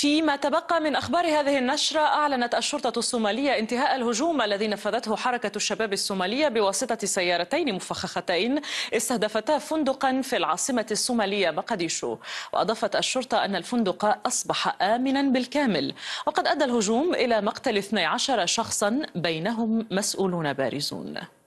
فيما تبقى من أخبار هذه النشرة أعلنت الشرطة الصومالية انتهاء الهجوم الذي نفذته حركة الشباب الصومالية بواسطة سيارتين مفخختين استهدفتا فندقا في العاصمة الصومالية مقديشو وأضافت الشرطة أن الفندق أصبح آمنا بالكامل وقد أدى الهجوم إلى مقتل 12 شخصا بينهم مسؤولون بارزون